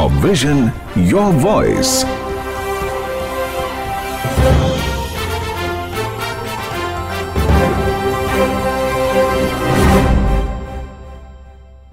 your vision, your voice.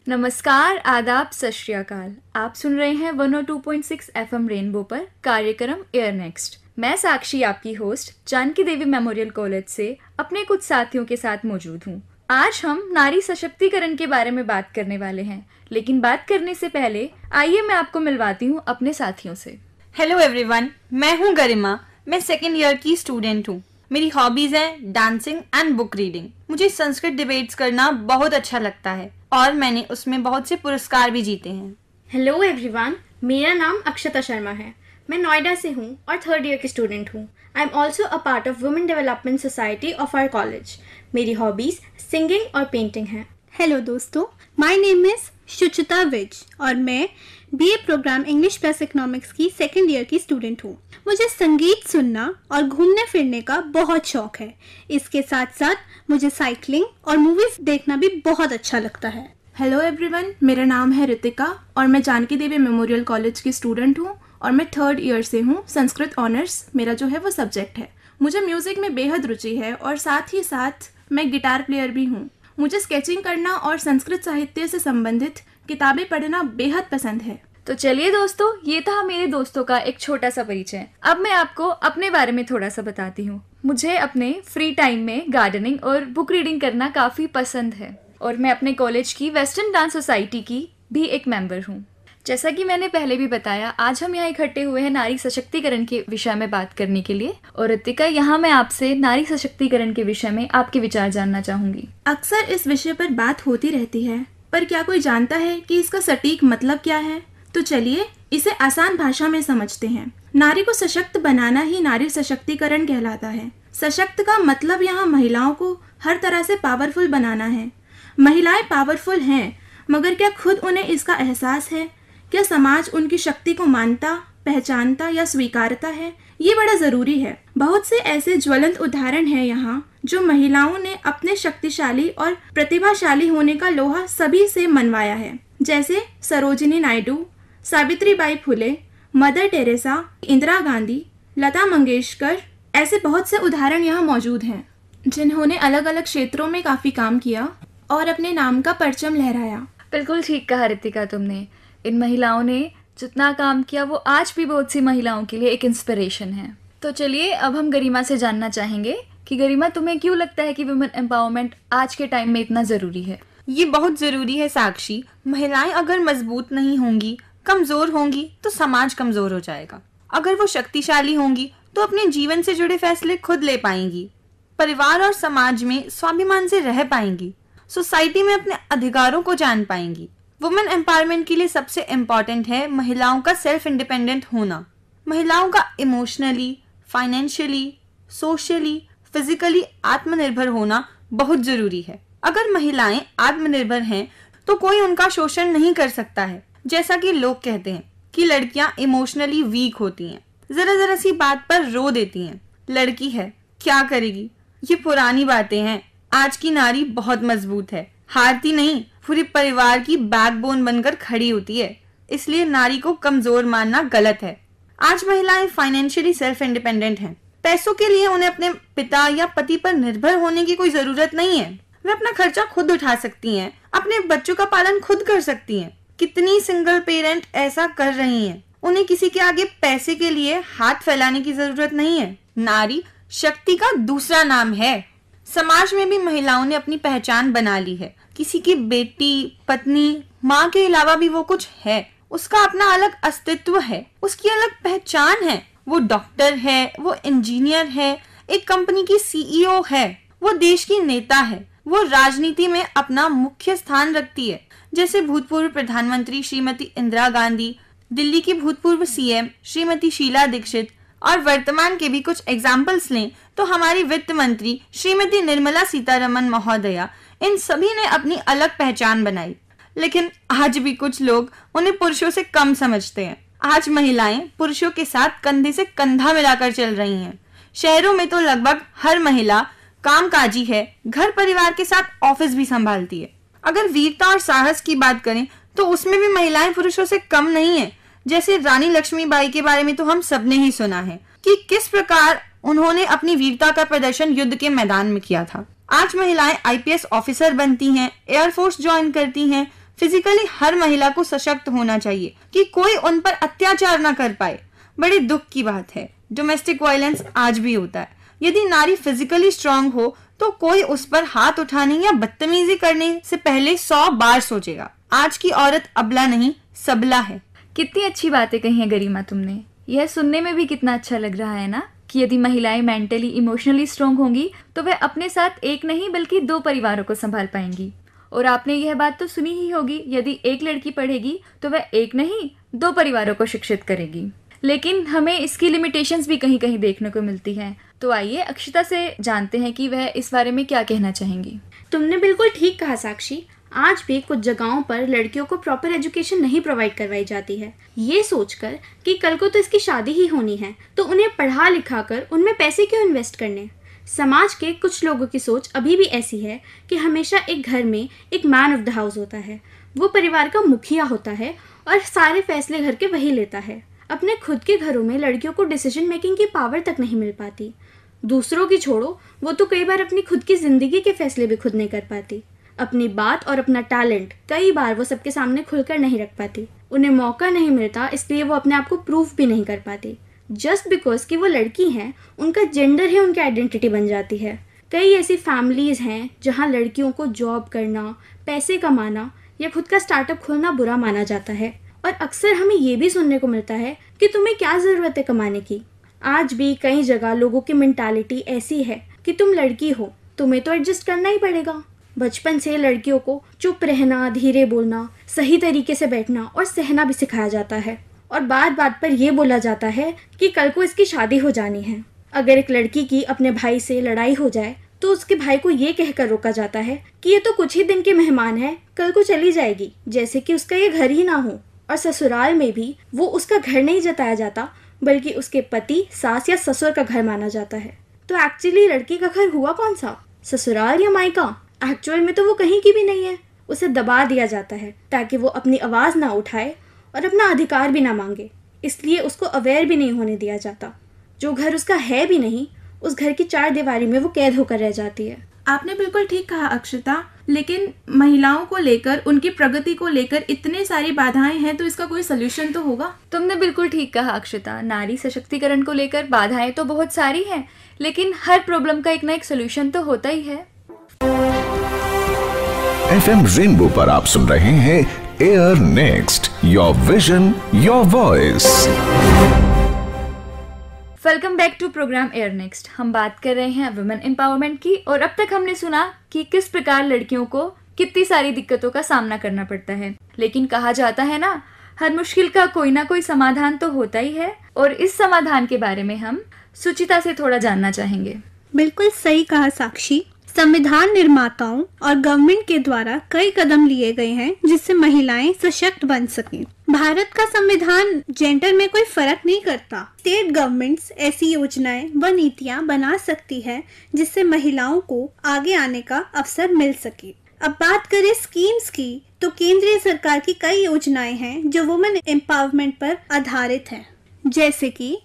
नमस्कार आदाब सत आप सुन रहे हैं 102.6 एफएम रेनबो पर कार्यक्रम एयर नेक्स्ट मैं साक्षी आपकी host Janki Devi Memorial College से अपने कुछ साथियों के साथ मौजूद हूँ आज हम नारी सशक्तिकरण के बारे में बात करने वाले हैं लेकिन बात करने से पहले आइए मैं आपको मिलवाती हूँ अपने साथियों से हेलो एवरीवन मैं हूँ गरिमा मैं सेकेंड ईयर की स्टूडेंट हूँ मेरी हॉबीज हैं डांसिंग एंड बुक रीडिंग मुझे संस्कृत डिबेट्स करना बहुत अच्छा लगता है और मैंने उसमें बहुत से पुरस्कार भी जीते हैं हेलो एवरीवन मेरा नाम अक्षता शर्मा है मैं नोएडा से हूँ और थर्ड ईयर की स्टूडेंट हूँ I am also a part of women development society of our college मेरी हॉबीज़ सिंगिंग और पेंटिंग हैं हेलो दोस्तों my name is Shuchita Vij और मैं BA programme English plus economics की सेकेंड ईयर की स्टूडेंट हूँ मुझे संगीत सुनना और घूमने फिरने का बहुत शौक है इसके साथ साथ मुझे साइकिलिंग और मूवीज देखना भी बहुत अच्छा लगता है हेलो एवरीवन मेरा नाम है रितिका और मैं जानकी देवी मेमोरियल कॉलेज की स्टूडेंट हूँ और मैं थर्ड ईयर से हूँ संस्कृत ऑनर्स मेरा जो है वो सब्जेक्ट है मुझे म्यूज़िक में बेहद रुचि है और साथ ही साथ मैं गिटार प्लेयर भी हूँ मुझे स्केचिंग करना और संस्कृत साहित्य से संबंधित किताबें पढ़ना बेहद पसंद है तो चलिए दोस्तों ये था मेरे दोस्तों का एक छोटा सा परिचय अब मैं आपको अपने बारे में थोड़ा सा बताती हूँ मुझे अपने फ्री टाइम में गार्डनिंग और बुक रीडिंग करना काफ़ी पसंद है और मैं अपने कॉलेज की वेस्टर्न डांस सोसाइटी की भी एक मेंबर हूँ जैसा कि मैंने पहले भी बताया आज हम यहाँ इकट्ठे हुए हैं नारी सशक्तिकरण के विषय में बात करने के लिए और ऋतिका यहाँ मैं आपसे नारी सशक्तिकरण के विषय में आपके विचार जानना चाहूंगी अक्सर इस विषय पर बात होती रहती है पर क्या कोई जानता है कि इसका सटीक मतलब क्या है तो चलिए इसे आसान भाषा में समझते हैं नारी को सशक्त बनाना ही नारी सशक्तिकरण कहलाता है सशक्त का मतलब यहाँ महिलाओं को हर तरह से पावरफुल बनाना है महिलाएं पावरफुल हैं मगर क्या खुद उन्हें इसका एहसास है क्या समाज उनकी शक्ति को मानता पहचानता या स्वीकारता है ये बड़ा जरूरी है बहुत से ऐसे ज्वलंत उदाहरण हैं यहाँ जो महिलाओं ने अपने शक्तिशाली और प्रतिभाशाली होने का लोहा सभी से मनवाया है जैसे सरोजिनी नायडू सावित्री बाई फुले मदर टेरेसा इंदिरा गांधी लता मंगेशकर ऐसे बहुत से उदाहरण यहाँ मौजूद हैं जिन्होंने अलग अलग क्षेत्रों में काफ़ी काम किया और अपने नाम का परचम लहराया बिल्कुल ठीक कहा रितिका तुमने इन महिलाओं ने जितना काम किया वो आज भी बहुत सी महिलाओं के लिए एक इंस्पिरेशन है तो चलिए अब हम गरिमा से जानना चाहेंगे कि गरिमा तुम्हें क्यों लगता है कि वुमेन एम्पावरमेंट आज के टाइम में इतना ज़रूरी है ये बहुत ज़रूरी है साक्षी महिलाएं अगर मजबूत नहीं होंगी कमज़ोर होंगी तो समाज कमज़ोर हो जाएगा अगर वो शक्तिशाली होंगी तो अपने जीवन से जुड़े फैसले खुद ले पाएंगी परिवार और समाज में स्वाभिमान से रह पाएंगी सोसाइटी में अपने अधिकारों को जान पाएंगी वुमेन एम्पावरमेंट के लिए सबसे इम्पॉर्टेंट है महिलाओं का सेल्फ इंडिपेंडेंट होना महिलाओं का इमोशनली फाइनेंशियली सोशली फिजिकली आत्मनिर्भर होना बहुत जरूरी है अगर महिलाएं आत्मनिर्भर हैं तो कोई उनका शोषण नहीं कर सकता है जैसा कि लोग कहते हैं कि लड़कियां इमोशनली वीक होती हैं जरा जरा सी बात पर रो देती हैं लड़की है क्या करेगी ये पुरानी बातें हैं आज की नारी बहुत मजबूत है हारती नहीं पूरे परिवार की बैकबोन बनकर खड़ी होती है इसलिए नारी को कमजोर मानना गलत है आज महिलाएं फाइनेंशियली सेल्फ इंडिपेंडेंट हैं। पैसों के लिए उन्हें अपने पिता या पति पर निर्भर होने की कोई जरूरत नहीं है वे अपना खर्चा खुद उठा सकती हैं, अपने बच्चों का पालन खुद कर सकती हैं। कितनी सिंगल पेरेंट ऐसा कर रही हैं? उन्हें किसी के आगे पैसे के लिए हाथ फैलाने की जरूरत नहीं है नारी शक्ति का दूसरा नाम है समाज में भी महिलाओं ने अपनी पहचान बना ली है किसी की बेटी पत्नी माँ के अलावा भी वो कुछ है उसका अपना अलग अस्तित्व है उसकी अलग पहचान है वो डॉक्टर है वो इंजीनियर है एक कंपनी की सीईओ e है वो देश की नेता है वो राजनीति में अपना मुख्य स्थान रखती है जैसे भूतपूर्व प्रधानमंत्री श्रीमती इंदिरा गांधी दिल्ली की भूतपूर्व सीएम श्रीमती शीला दीक्षित और वर्तमान के भी कुछ एग्जाम्पल्स लें तो हमारी वित्त मंत्री श्रीमती निर्मला सीतारमन महोदया इन सभी ने अपनी अलग पहचान बनाई लेकिन आज भी कुछ लोग उन्हें पुरुषों से कम समझते हैं आज महिलाएं पुरुषों के साथ कंधे से कंधा मिलाकर चल रही हैं। शहरों में तो लगभग हर महिला कामकाजी है घर परिवार के साथ ऑफिस भी संभालती है अगर वीरता और साहस की बात करें तो उसमें भी महिलाएं पुरुषों से कम नहीं है जैसे रानी लक्ष्मीबाई के बारे में तो हम सबने ही सुना है कि किस प्रकार उन्होंने अपनी वीरता का प्रदर्शन युद्ध के मैदान में किया था आज महिलाएं आईपीएस ऑफिसर बनती हैं एयरफोर्स ज्वाइन करती हैं फिजिकली हर महिला को सशक्त होना चाहिए कि कोई उन पर अत्याचार ना कर पाए बड़े दुख की बात है डोमेस्टिक वायलेंस आज भी होता है यदि नारी फिजिकली स्ट्रांग हो तो कोई उस पर हाथ उठाने या बदतमीजी करने से पहले सौ बार सोचेगा आज की औरत अबला नहीं सबला है कितनी अच्छी बातें कही है गरिमा तुमने यह सुनने में भी कितना अच्छा लग रहा है ना कि यदि महिलाएं मेंटली इमोशनली स्ट्रोंग होंगी तो वह अपने साथ एक नहीं बल्कि दो परिवारों को संभाल पाएंगी और आपने यह बात तो सुनी ही होगी यदि एक लड़की पढ़ेगी तो वह एक नहीं दो परिवारों को शिक्षित करेगी लेकिन हमें इसकी लिमिटेशंस भी कहीं कहीं देखने को मिलती हैं तो आइए अक्षिता से जानते हैं कि वह इस बारे में क्या कहना चाहेंगी तुमने बिल्कुल ठीक कहा साक्षी आज भी कुछ जगहों पर लड़कियों को प्रॉपर एजुकेशन नहीं प्रोवाइड करवाई जाती है ये सोचकर कि कल को तो इसकी शादी ही होनी है तो उन्हें पढ़ा लिखा कर उनमें पैसे क्यों इन्वेस्ट करने समाज के कुछ लोगों की सोच अभी भी ऐसी है कि हमेशा एक घर में एक मैन ऑफ द हाउस होता है वो परिवार का मुखिया होता है और सारे फैसले घर के वही लेता है अपने खुद के घरों में लड़कियों को डिसीजन मेकिंग की पावर तक नहीं मिल पाती दूसरों की छोड़ो वो तो कई बार अपनी खुद की ज़िंदगी के फैसले भी खुद नहीं कर पाती अपनी बात और अपना टैलेंट कई बार वो सबके सामने खुलकर नहीं रख पाती उन्हें मौका नहीं मिलता इसलिए वो अपने आप को प्रूफ भी नहीं कर पाती जस्ट बिकॉज कि वो लड़की हैं उनका जेंडर ही उनकी आइडेंटिटी बन जाती है कई ऐसी फैमिलीज़ हैं जहाँ लड़कियों को जॉब करना पैसे कमाना या खुद का स्टार्टअप खोलना बुरा माना जाता है और अक्सर हमें ये भी सुनने को मिलता है कि तुम्हें क्या ज़रूरत है कमाने की आज भी कई जगह लोगों की मेंटालिटी ऐसी है कि तुम लड़की हो तुम्हें तो एडजस्ट करना ही पड़ेगा बचपन से लड़कियों को चुप रहना धीरे बोलना सही तरीके से बैठना और सहना भी सिखाया जाता है और बात बात पर यह बोला जाता है कि कल को इसकी शादी हो जानी है अगर एक लड़की की अपने भाई से लड़ाई हो जाए तो उसके भाई को ये कहकर रोका जाता है कि ये तो कुछ ही दिन के मेहमान है कल को चली जाएगी जैसे कि उसका ये घर ही ना हो और ससुराल में भी वो उसका घर नहीं जताया जाता बल्कि उसके पति सास या ससुर का घर माना जाता है तो एक्चुअली लड़की का घर हुआ कौन सा ससुराल या मायका एक्चुअल में तो वो कहीं की भी नहीं है उसे दबा दिया जाता है ताकि वो अपनी आवाज़ ना उठाए और अपना अधिकार भी ना मांगे इसलिए उसको अवेयर भी नहीं होने दिया जाता जो घर उसका है भी नहीं उस घर की चार दीवारी में वो कैद होकर रह जाती है आपने बिल्कुल ठीक कहा अक्षता लेकिन महिलाओं को लेकर उनकी प्रगति को लेकर इतने सारी बाधाएं हैं तो इसका कोई सलूशन तो होगा तुमने बिल्कुल ठीक कहा अक्षता नारी सशक्तिकरण को लेकर बाधाएं तो बहुत सारी हैं लेकिन हर प्रॉब्लम का एक ना एक सलूशन तो होता ही है एफएम रेनबो पर आप सुन रहे हैं Air Next your vision your voice welcome back to programme Air Next हम बात कर रहे हैं वुमेन एम्पावरमेंट की और अब तक हमने सुना कि किस प्रकार लड़कियों को कितनी सारी दिक्कतों का सामना करना पड़ता है लेकिन कहा जाता है ना हर मुश्किल का कोई ना कोई समाधान तो होता ही है और इस समाधान के बारे में हम सुचिता से थोड़ा जानना चाहेंगे बिल्कुल सही कहा साक्षी संविधान निर्माताओं और गवर्नमेंट के द्वारा कई कदम लिए गए हैं जिससे महिलाएं सशक्त बन सकें भारत का संविधान जेंडर में कोई फर्क नहीं करता स्टेट गवर्नमेंट्स ऐसी योजनाएं व नीतियां बना सकती है जिससे महिलाओं को आगे आने का अवसर मिल सके अब बात करें स्कीम्स की तो केंद्रीय सरकार की कई योजनाएं हैं जो वुमेन एम्पावरमेंट पर आधारित हैं जैसे कि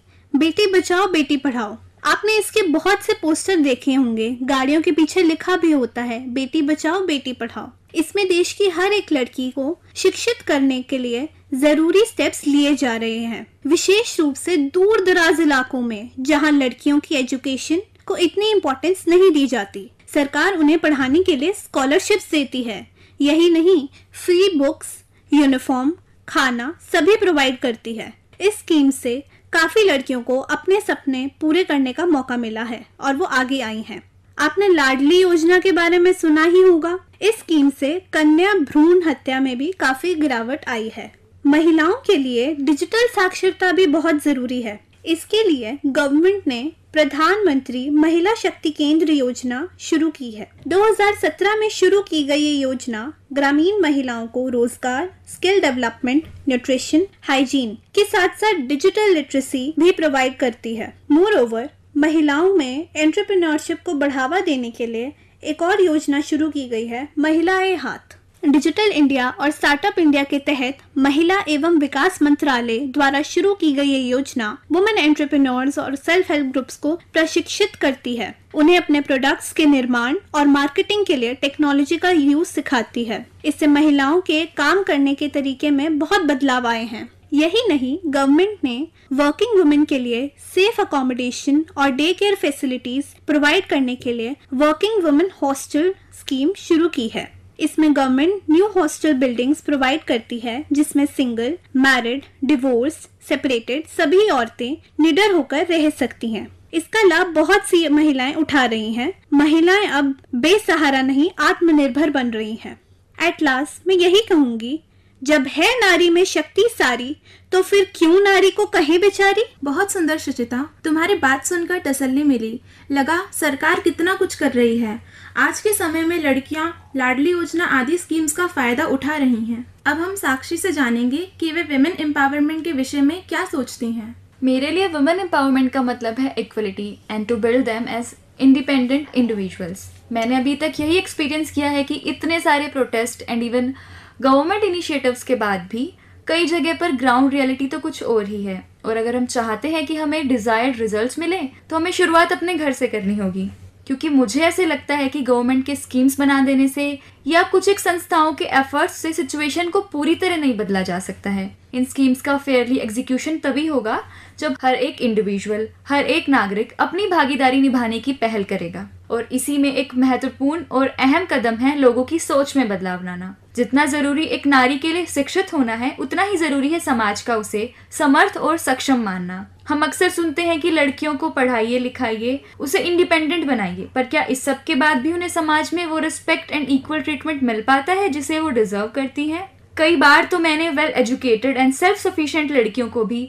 बेटी बचाओ बेटी पढ़ाओ आपने इसके बहुत से पोस्टर देखे होंगे गाड़ियों के पीछे लिखा भी होता है बेटी बचाओ बेटी पढ़ाओ इसमें देश की हर एक लड़की को शिक्षित करने के लिए जरूरी स्टेप्स लिए जा रहे हैं विशेष रूप से दूर दराज इलाकों में जहां लड़कियों की एजुकेशन को इतनी इम्पोर्टेंस नहीं दी जाती सरकार उन्हें पढ़ाने के लिए स्कॉलरशिप्स देती है यही नहीं फ्री बुक्स यूनिफॉर्म खाना सभी प्रोवाइड करती है इस स्कीम से काफी लड़कियों को अपने सपने पूरे करने का मौका मिला है और वो आगे आई हैं। आपने लाडली योजना के बारे में सुना ही होगा इस स्कीम से कन्या भ्रूण हत्या में भी काफी गिरावट आई है महिलाओं के लिए डिजिटल साक्षरता भी बहुत जरूरी है इसके लिए गवर्नमेंट ने प्रधानमंत्री महिला शक्ति केंद्र योजना शुरू की है 2017 में शुरू की गई ये योजना ग्रामीण महिलाओं को रोजगार स्किल डेवलपमेंट न्यूट्रिशन हाइजीन के साथ साथ डिजिटल लिटरेसी भी प्रोवाइड करती है मोर ओवर महिलाओं में एंटरप्रेन्योरशिप को बढ़ावा देने के लिए एक और योजना शुरू की गई है महिलाएं हाथ डिजिटल इंडिया और स्टार्टअप इंडिया के तहत महिला एवं विकास मंत्रालय द्वारा शुरू की गई ये योजना वुमेन एंटरप्रेन्योर्स और सेल्फ हेल्प ग्रुप्स को प्रशिक्षित करती है उन्हें अपने प्रोडक्ट्स के निर्माण और मार्केटिंग के लिए टेक्नोलॉजी का यूज सिखाती है इससे महिलाओं के काम करने के तरीके में बहुत बदलाव आए हैं यही नहीं गवर्नमेंट ने वर्किंग वुमेन के लिए सेफ अकोमोडेशन और डे केयर फैसिलिटीज प्रोवाइड करने के लिए वर्किंग वुमेन हॉस्टल स्कीम शुरू की है इसमें government new hostel buildings provide करती है जिसमें सिंगल मैरिड डिवोर्स सेपरेटेड सभी औरतें निडर होकर रह सकती हैं इसका लाभ बहुत सी महिलाएं उठा रही हैं महिलाएं अब बेसहारा नहीं आत्मनिर्भर बन रही हैं एट लास्ट मैं यही कहूंगी जब है नारी में शक्ति सारी तो फिर क्यों नारी को कहे बेचारी बहुत सुंदर सुचिता तुम्हारी बात सुनकर तसल्ली मिली लगा सरकार कितना कुछ कर रही है आज के समय में लड़कियां लाडली योजना आदि स्कीम्स का फायदा उठा रही हैं अब हम साक्षी से जानेंगे कि वे वेमेन एम्पावरमेंट के विषय में क्या सोचती हैं मेरे लिए वुमेन एम्पावरमेंट का मतलब है equality and to build them as independent individuals मैंने अभी तक यही एक्सपीरियंस किया है कि इतने सारे protest and even government initiatives के बाद भी कई जगह पर ग्राउंड रियलिटी तो कुछ और ही है और अगर हम चाहते हैं कि हमें डिजायर्ड रिजल्ट्स मिले तो हमें शुरुआत अपने घर से करनी होगी क्योंकि मुझे ऐसे लगता है कि गवर्नमेंट के स्कीम्स बना देने से या कुछ एक संस्थाओं के एफर्ट्स से सिचुएशन को पूरी तरह नहीं बदला जा सकता है इन स्कीम्स का फेयरली एग्जीक्यूशन तभी होगा जब हर एक इंडिविजुअल हर एक नागरिक अपनी भागीदारी निभाने की पहल करेगा और इसी में एक महत्वपूर्ण और अहम कदम है लोगों की सोच में बदलाव लाना जितना जरूरी एक नारी के लिए शिक्षित होना है उतना ही जरूरी है समाज का उसे समर्थ और सक्षम मानना हम अक्सर सुनते हैं कि लड़कियों को पढ़ाइए लिखाइए उसे इंडिपेंडेंट बनाइए पर क्या इस सब के बाद भी उन्हें समाज में वो रिस्पेक्ट एंड इक्वल ट्रीटमेंट मिल पाता है जिसे वो डिजर्व करती है कई बार तो मैंने well educated and self sufficient लड़कियों को भी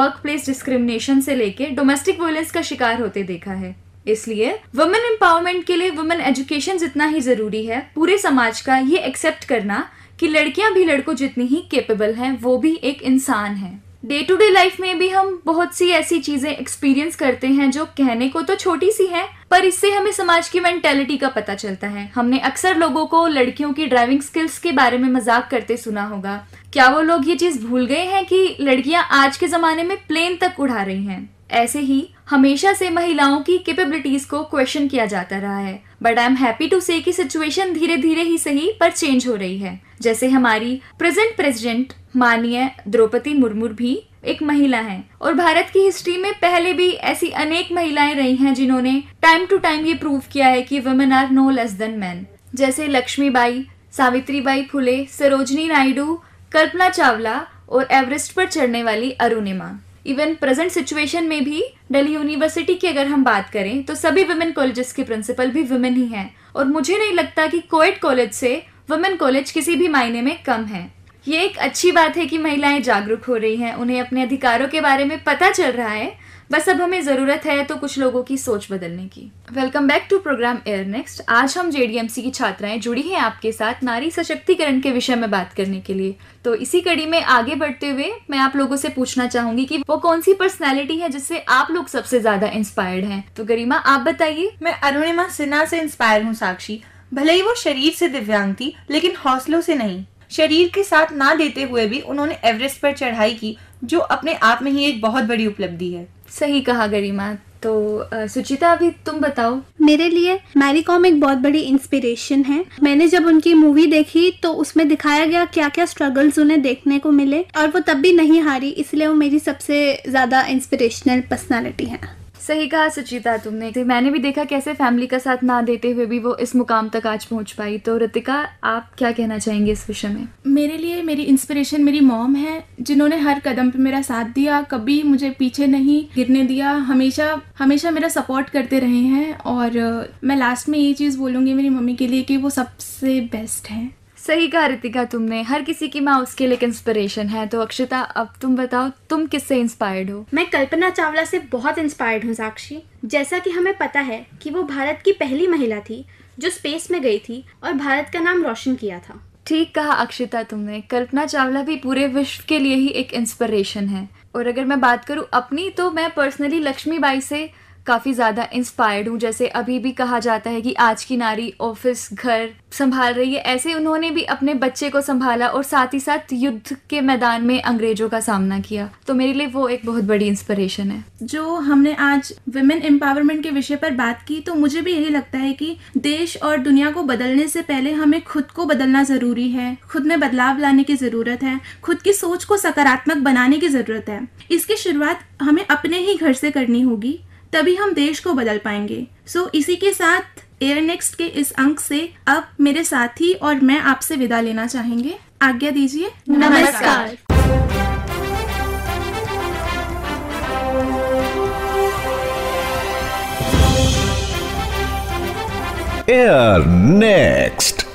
वर्क प्लेस डिस्क्रिमिनेशन से लेके डोमेस्टिक वायलेंस का शिकार होते देखा है इसलिए वुमेन एम्पावरमेंट के लिए वुमेन एजुकेशन जितना ही जरूरी है पूरे समाज का ये एक्सेप्ट करना कि लड़कियां भी लड़कों जितनी ही केपेबल हैं वो भी एक इंसान है डे टू डे लाइफ में भी हम बहुत सी ऐसी चीजें एक्सपीरियंस करते हैं जो कहने को तो छोटी सी है पर इससे हमें समाज की मेंटेलिटी का पता चलता है हमने अक्सर लोगों को लड़कियों की ड्राइविंग स्किल्स के बारे में मजाक करते सुना होगा क्या वो लोग ये चीज भूल गए हैं कि लड़कियां आज के जमाने में प्लेन तक उड़ा रही हैं ऐसे ही हमेशा से महिलाओं की कैपेबिलिटीज को क्वेश्चन किया जाता रहा है but I am happy to say कि सिचुएशन धीरे धीरे ही सही पर चेंज हो रही है जैसे हमारी प्रेजेंट प्रेसिडेंट माननीय द्रौपदी मुर्मू भी एक महिला है और भारत की हिस्ट्री में पहले भी ऐसी अनेक महिलाएं रही हैं जिन्होंने टाइम टू टाइम ये प्रूव किया है कि women are no less than man जैसे लक्ष्मी बाई सावित्री बाई फुले सरोजनी नायडू कल्पना चावला और एवरेस्ट पर चढ़ने वाली अरुणिमा इवन प्रेजेंट सिचुएशन में भी दिल्ली यूनिवर्सिटी की अगर हम बात करें तो सभी वुमेन कॉलेजेस के प्रिंसिपल भी वुमेन ही हैं और मुझे नहीं लगता कि कोएड कॉलेज से वुमेन कॉलेज किसी भी मायने में कम है ये एक अच्छी बात है कि महिलाएं जागरूक हो रही हैं उन्हें अपने अधिकारों के बारे में पता चल रहा है बस अब हमें ज़रूरत है तो कुछ लोगों की सोच बदलने की welcome back to programme Air Next आज हम जेडीएमसी की छात्राएं जुड़ी हैं आपके साथ नारी सशक्तिकरण के विषय में बात करने के लिए तो इसी कड़ी में आगे बढ़ते हुए मैं आप लोगों से पूछना चाहूंगी कि वो कौन सी पर्सनैलिटी है जिससे आप लोग सबसे ज्यादा इंस्पायर्ड हैं तो गरिमा आप बताइए मैं अरुणिमा सिन्हा से इंस्पायर हूँ साक्षी भले ही वो शरीर से दिव्यांग थी लेकिन हौसलों से नहीं शरीर के साथ ना देते हुए भी उन्होंने एवरेस्ट पर चढ़ाई की जो अपने आप में ही एक बहुत बड़ी उपलब्धि है सही कहा गरिमा तो सुचिता अभी तुम बताओ मेरे लिए मैरी कॉम एक बहुत बड़ी इंस्पिरेशन है मैंने जब उनकी मूवी देखी तो उसमें दिखाया गया क्या क्या स्ट्रगल्स उन्हें देखने को मिले और वो तब भी नहीं हारी इसलिए वो मेरी सबसे ज्यादा इंस्पिरेशनल पर्सनालिटी है सही कहा सुचिता तुमने तो मैंने भी देखा कैसे फैमिली का साथ ना देते हुए भी वो इस मुकाम तक आज पहुंच पाई तो रितिका आप क्या कहना चाहेंगे इस विषय में मेरे लिए मेरी इंस्पिरेशन मेरी मॉम है जिन्होंने हर कदम पे मेरा साथ दिया कभी मुझे पीछे नहीं गिरने दिया हमेशा हमेशा मेरा सपोर्ट करते रहे हैं और मैं लास्ट में ये चीज़ बोलूँगी मेरी मम्मी के लिए कि वो सबसे बेस्ट हैं सही कहा रितिका तुमने हर किसी की माँ उसके लिए इंस्पिरेशन है तो अक्षिता अब तुम बताओ तुम किससे इंस्पायर्ड हो मैं कल्पना चावला से बहुत इंस्पायर्ड हूँ साक्षी जैसा कि हमें पता है कि वो भारत की पहली महिला थी जो स्पेस में गई थी और भारत का नाम रोशन किया था ठीक कहा अक्षिता तुमने कल्पना चावला भी पूरे विश्व के लिए ही एक इंस्पिरेशन है और अगर मैं बात करूँ अपनी तो मैं पर्सनली बाई से काफ़ी ज़्यादा इंस्पायर्ड हूँ जैसे अभी भी कहा जाता है कि आज की नारी ऑफिस घर संभाल रही है ऐसे उन्होंने भी अपने बच्चे को संभाला और साथ ही साथ युद्ध के मैदान में अंग्रेजों का सामना किया तो मेरे लिए वो एक बहुत बड़ी इंस्पिरेशन है जो हमने आज वुमेन एम्पावरमेंट के विषय पर बात की तो मुझे भी यही लगता है कि देश और दुनिया को बदलने से पहले हमें खुद को बदलना ज़रूरी है खुद में बदलाव लाने की ज़रूरत है खुद की सोच को सकारात्मक बनाने की ज़रूरत है इसकी शुरुआत हमें अपने ही घर से करनी होगी तभी हम देश को बदल पाएंगे सो so, इसी के साथ एयर नेक्स्ट के इस अंक से अब मेरे साथी और मैं आपसे विदा लेना चाहेंगे आज्ञा दीजिए नमस्कार, नमस्कार। Air next